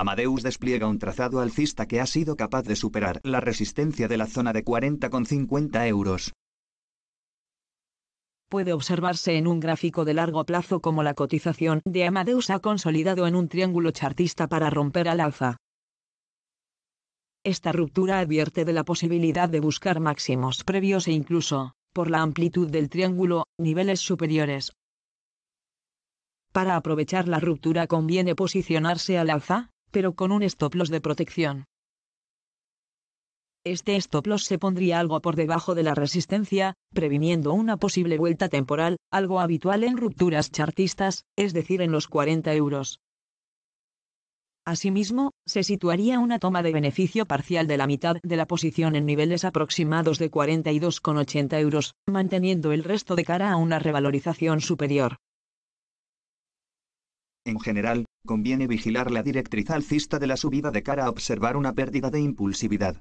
Amadeus despliega un trazado alcista que ha sido capaz de superar la resistencia de la zona de 40,50 euros. Puede observarse en un gráfico de largo plazo como la cotización de Amadeus ha consolidado en un triángulo chartista para romper al alza. Esta ruptura advierte de la posibilidad de buscar máximos previos e incluso, por la amplitud del triángulo, niveles superiores. Para aprovechar la ruptura conviene posicionarse al alza, pero con un stop loss de protección. Este stop loss se pondría algo por debajo de la resistencia, previniendo una posible vuelta temporal, algo habitual en rupturas chartistas, es decir en los 40 euros. Asimismo, se situaría una toma de beneficio parcial de la mitad de la posición en niveles aproximados de 42,80 euros, manteniendo el resto de cara a una revalorización superior. En general, Conviene vigilar la directriz alcista de la subida de cara a observar una pérdida de impulsividad.